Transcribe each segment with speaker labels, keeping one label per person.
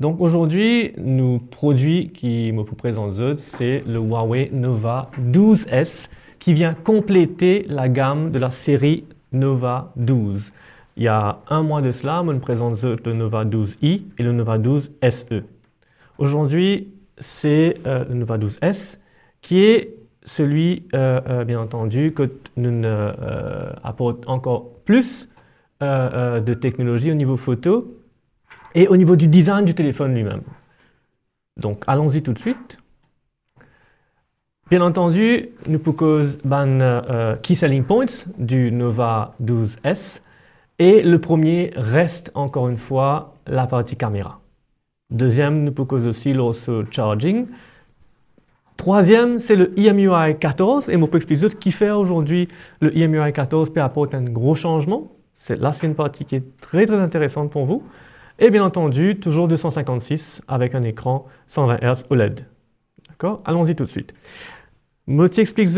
Speaker 1: Donc aujourd'hui, nous produit qui me vous présente c'est le Huawei Nova 12S qui vient compléter la gamme de la série Nova 12. Il y a un mois de cela, je me présente le Nova 12i et le Nova 12 SE. Aujourd'hui, c'est euh, le Nova 12S qui est celui, euh, euh, bien entendu, que nous apporte encore plus de technologie au niveau photo et au niveau du design du téléphone lui-même. Donc allons-y tout de suite. Bien entendu, nous proposons Ban euh, Key Selling Points du Nova 12S. Et le premier reste encore une fois la partie caméra. Deuxième, nous proposons aussi le charging. Troisième, c'est le IMUI e 14. Et mon peut expliquer qui fait aujourd'hui le IMUI e 14 peut apporter un gros changement. Là, c'est une partie qui est très très intéressante pour vous. Et bien entendu, toujours 256 avec un écran 120 Hz OLED. D'accord Allons-y tout de suite. Moti explique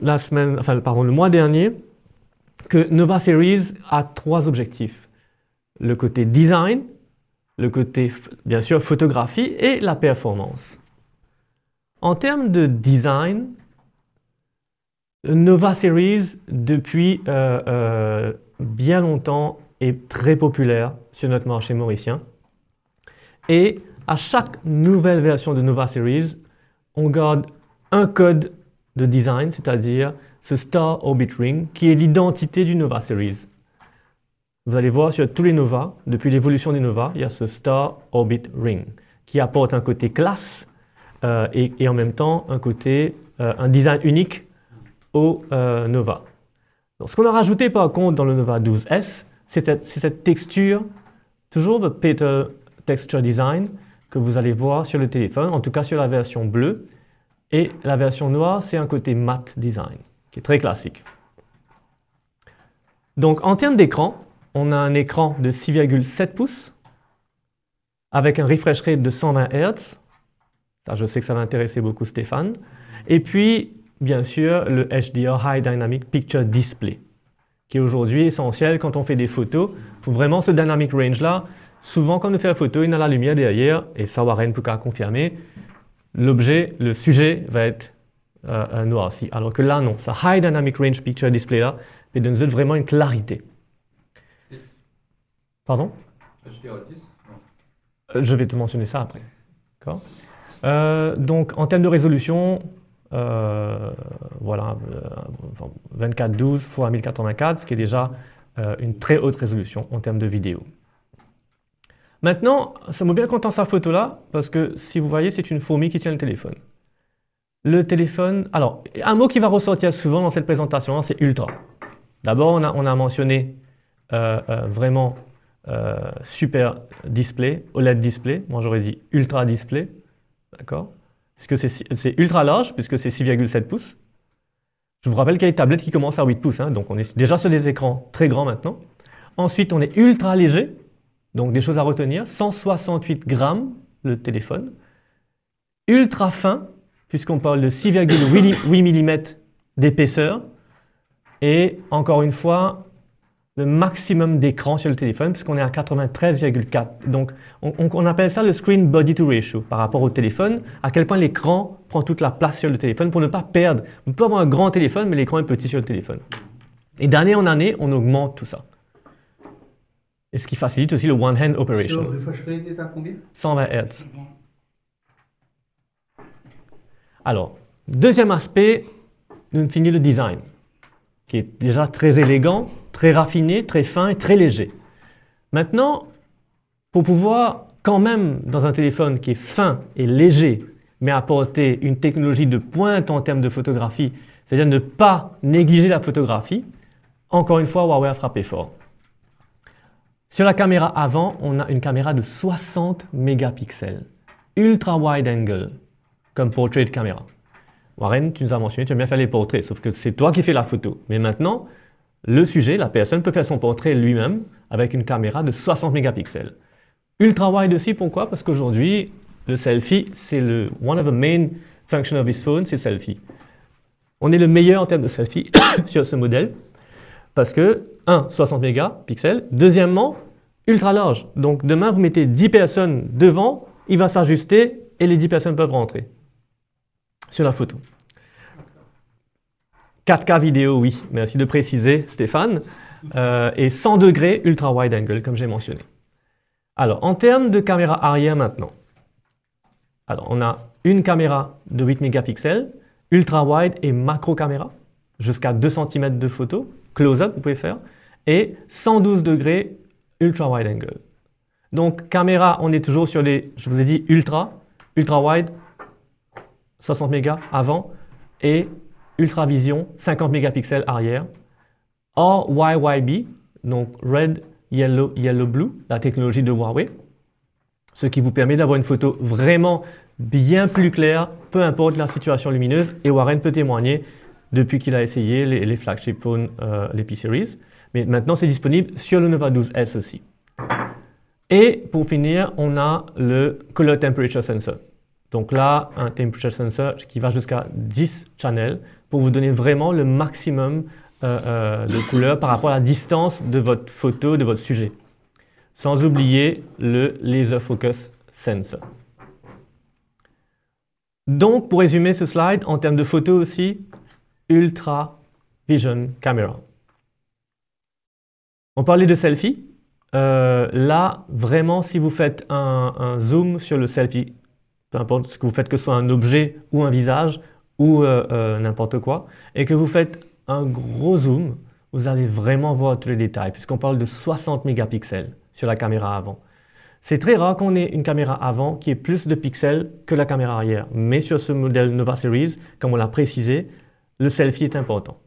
Speaker 1: la semaine, enfin, pardon, le mois dernier que Nova Series a trois objectifs. Le côté design, le côté, bien sûr, photographie et la performance. En termes de design, Nova Series, depuis euh, euh, bien longtemps, est très populaire sur notre marché mauricien. Et à chaque nouvelle version de Nova Series, on garde un code de design, c'est-à-dire ce Star Orbit Ring, qui est l'identité du Nova Series. Vous allez voir sur tous les Nova, depuis l'évolution des Nova, il y a ce Star Orbit Ring, qui apporte un côté classe euh, et, en même temps un côté, euh, un design unique au euh, Nova. Donc, ce qu'on a rajouté par contre dans le Nova 12S, c'est cette texture, toujours le Peter Texture Design, que vous allez voir sur le téléphone, en tout cas sur la version bleue. Et la version noire, c'est un côté matte design, qui est très classique. Donc en termes d'écran, on a un écran de 6,7 pouces avec un refresh rate de 120 Hz. Ça, je sais que ça va intéresser beaucoup Stéphane. Et puis, bien sûr, le HDR High Dynamic Picture Display qui est aujourd'hui essentiel quand on fait des photos. Pour vraiment ce dynamic range-là, souvent quand on fait la photo, il y a la lumière derrière, et ça Warren peut confirmer, l'objet, le sujet va être euh, noir si Alors que là, non, ça High Dynamic Range Picture Display-là, mais donne vraiment une clarité. Pardon euh, Je vais te mentionner ça après. Euh, donc, en termes de résolution, euh, voilà, voilà, 12 x 1084, ce qui est déjà euh, une très haute résolution en termes de vidéo. Maintenant, ça me bien content sa photo là, parce que si vous voyez, c'est une fourmi qui tient le téléphone. Le téléphone, alors, un mot qui va ressortir souvent dans cette présentation, hein, c'est ultra. D'abord, on a, mentionné euh, vraiment super display, OLED display, moi j'aurais dit ultra display, d'accord puisque c'est ultra large, puisque c'est 6,7 pouces. Je vous rappelle qu'il y a des tablettes qui commencent à 8 pouces, hein, donc on est déjà sur des écrans très grands maintenant. Ensuite, on est ultra léger, donc des choses à retenir, 168 grammes le téléphone. Ultra fin, puisqu'on parle de 6,8 mm d'épaisseur. Et encore une fois, le maximum d'écran sur le téléphone, puisqu'on est à 93,4. Donc, on, appelle ça le screen body to ratio par rapport au téléphone, à quel point l'écran prend toute la place sur le téléphone pour ne pas perdre. Vous pouvez avoir un grand téléphone, mais l'écran est petit sur le téléphone. Et d'année en année, on augmente tout ça. Et ce qui facilite aussi le one-hand operation. 120 Hz. Alors, deuxième aspect, nous finissons le design, qui est déjà très élégant, très raffiné, très fin et très léger. Maintenant, pour pouvoir quand même, dans un téléphone qui est fin et léger, mais apporter une technologie de pointe en termes de photographie, c'est-à-dire ne pas négliger la photographie, encore une fois, Huawei a frappé fort. Sur la caméra avant, on a une caméra de 60 mégapixels, ultra wide angle, comme portrait de caméra. Warren, tu nous as mentionné, tu aimes bien faire les portraits, sauf que c'est toi qui fais la photo. Mais maintenant, le sujet, la personne, peut faire son portrait lui-même avec une caméra de 60 mégapixels. Ultra wide aussi, pourquoi Parce qu'aujourd'hui, le selfie, c'est le one of the main function of his phone, c'est selfie. On est le meilleur en termes de selfie sur ce modèle parce que, un, 60 mégapixels, deuxièmement, ultra large. Donc demain, vous mettez 10 personnes devant, il va s'ajuster et les 10 personnes peuvent rentrer sur la photo. 4K vidéo, oui, merci de préciser, Stéphane. Euh, et 100 degrés ultra wide angle, comme j'ai mentionné. Alors, en termes de caméra arrière maintenant. on a une caméra de 8 mégapixels, ultra wide et macro caméra, jusqu'à 2 cm de photo, close-up, vous pouvez faire, et 112 degrés ultra wide angle. Donc, caméra, on est toujours sur les, je vous ai dit, ultra, ultra wide, 60 mégas avant, et ultra vision, 50 mégapixels arrière, or YYB, donc Red, Yellow, Yellow, Blue, la technologie de Huawei, ce qui vous permet d'avoir une photo vraiment bien plus claire, peu importe la situation lumineuse, et Warren peut témoigner depuis qu'il a essayé les, flagship phones, euh, les P-Series, mais maintenant c'est disponible sur le Nova 12S aussi. Et pour finir, on a le Color Temperature Sensor. Donc là, un temperature sensor qui va jusqu'à 10 channels pour vous donner vraiment le maximum euh, euh, de couleurs par rapport à la distance de votre photo, de votre sujet. Sans oublier le laser focus sensor. Donc, pour résumer ce slide, en termes de photo aussi, Ultra Vision Camera. On parlait de selfie. Euh, là, vraiment, si vous faites un zoom sur le selfie peu importe ce que vous faites, que ce soit un objet ou un visage ou euh, euh, n'importe quoi, et que vous faites un gros zoom, vous allez vraiment voir tous les détails, puisqu'on parle de 60 mégapixels sur la caméra avant. C'est très rare qu'on ait une caméra avant qui ait plus de pixels que la caméra arrière, mais sur ce modèle Nova Series, comme on l'a précisé, le selfie est important.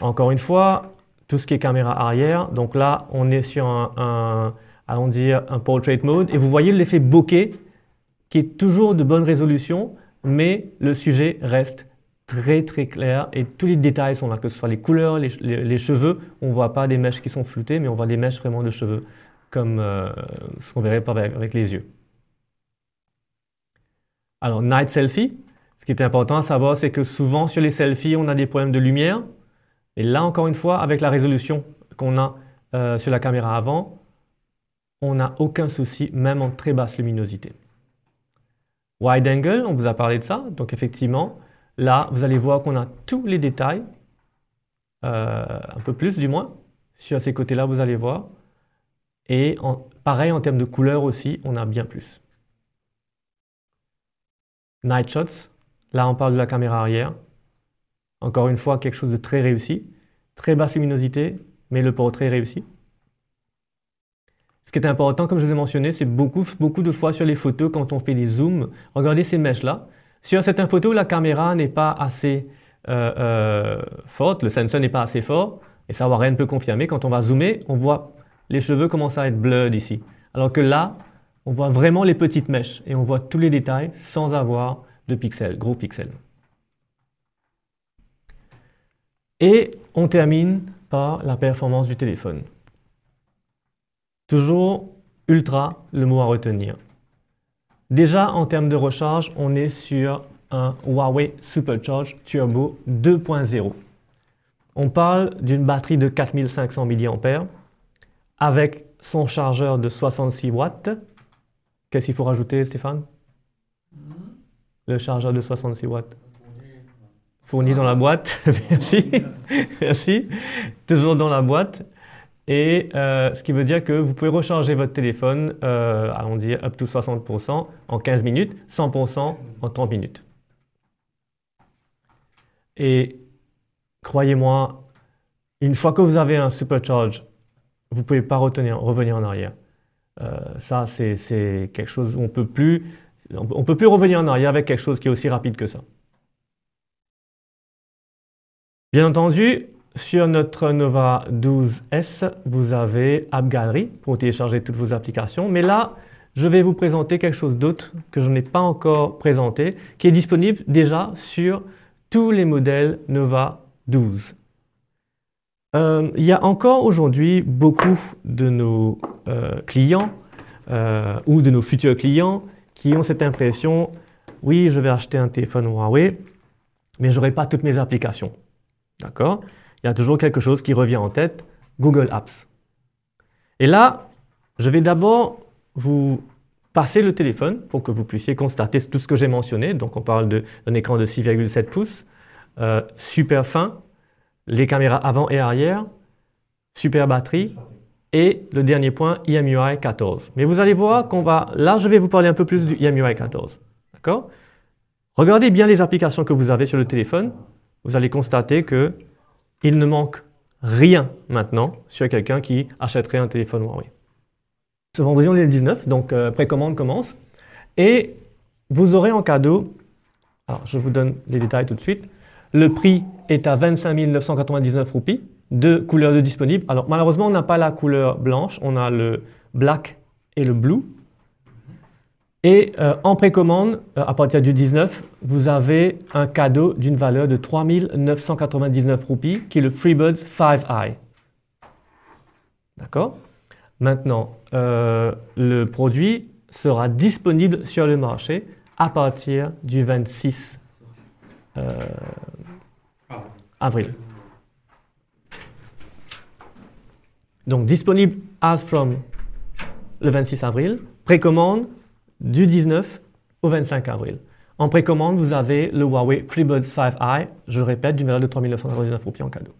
Speaker 1: Encore une fois, tout ce qui est caméra arrière, donc là on est sur un Allons dire un portrait mode. Et vous voyez l'effet bokeh qui est toujours de bonne résolution, mais le sujet reste très très clair et tous les détails sont là, que ce soit les couleurs, les, les, cheveux. On ne voit pas des mèches qui sont floutées, mais on voit des mèches vraiment de cheveux, comme euh, ce qu'on verrait avec les yeux. Alors, night selfie, ce qui est important à savoir, c'est que souvent sur les selfies, on a des problèmes de lumière. Et là, encore une fois, avec la résolution qu'on a euh, sur la caméra avant, on n'a aucun souci, même en très basse luminosité. Wide angle, on vous a parlé de ça, donc effectivement, là, vous allez voir qu'on a tous les détails, euh, un peu plus du moins, sur ces côtés-là, vous allez voir. Et pareil, en termes de couleur aussi, on a bien plus. Night shots, là, on parle de la caméra arrière. Encore une fois, quelque chose de très réussi. Très basse luminosité, mais le portrait réussi. Ce qui est important, comme je vous ai mentionné, c'est beaucoup, de fois sur les photos, quand on fait des zooms, regardez ces mèches-là. Sur certaines photos, la caméra n'est pas assez euh, euh, forte, le sensor n'est pas assez fort, et ça, va rien rien peut confirmer. Quand on va zoomer, on voit les cheveux commencer à être blurred ici. Alors que là, on voit vraiment les petites mèches, et on voit tous les détails sans avoir de pixels, gros pixels. Et on termine par la performance du téléphone. Toujours ultra, le mot à retenir. Déjà, en termes de recharge, on est sur un Huawei Supercharge Turbo 2.0. On parle d'une batterie de 4500 mAh avec son chargeur de 66 watts. Qu'est-ce qu'il faut rajouter, Stéphane hmm? Le chargeur de 66 watts. Fourni dans la boîte, merci. merci. Toujours dans la boîte. Et euh, ce qui veut dire que vous pouvez recharger votre téléphone, euh, allons dire, up to 60% en 15 minutes, 100% en 30 minutes. Et croyez-moi, une fois que vous avez un supercharge, vous ne pouvez pas retenir, revenir en arrière. Euh, ça, c'est quelque chose où on peut plus, on peut plus revenir en arrière avec quelque chose qui est aussi rapide que ça. Bien entendu, sur notre Nova 12S, vous avez App Gallery pour télécharger toutes vos applications. Mais là, je vais vous présenter quelque chose d'autre que je n'ai pas encore présenté, qui est disponible déjà sur tous les modèles Nova 12. Euh, il y a encore aujourd'hui beaucoup de nos euh, clients euh, ou de nos futurs clients qui ont cette impression, oui, je vais acheter un téléphone Huawei, mais je n'aurai pas toutes mes applications. D'accord il y a toujours quelque chose qui revient en tête, Google Apps. Et là, je vais d'abord vous passer le téléphone pour que vous puissiez constater tout ce que j'ai mentionné. Donc on parle d'un écran de 6,7 pouces, euh, super fin, les caméras avant et arrière, super batterie et le dernier point, IMUI 14. Mais vous allez voir qu'on va... Là, je vais vous parler un peu plus du IMUI 14. D'accord Regardez bien les applications que vous avez sur le téléphone. Vous allez constater que il ne manque rien maintenant sur quelqu'un qui achèterait un téléphone Huawei. Ce vendredi, on est le 19, donc euh, précommande commence. Et vous aurez en cadeau, je vous donne les détails tout de suite, le prix est à 25 999 roupies, deux couleurs de disponibles. Alors malheureusement, on n'a pas la couleur blanche, on a le black et le blue. Et euh, en précommande, euh, à partir du 19, vous avez un cadeau d'une valeur de 3999 roupies, qui est le FreeBuds 5i. D'accord Maintenant, euh, le produit sera disponible sur le marché à partir du 26 avril. Donc disponible as from le 26 avril, précommande du 19 au 25 avril. En précommande, vous avez le Huawei FreeBuds 5i, je répète, d'une valeur de 3 roupies en cadeau.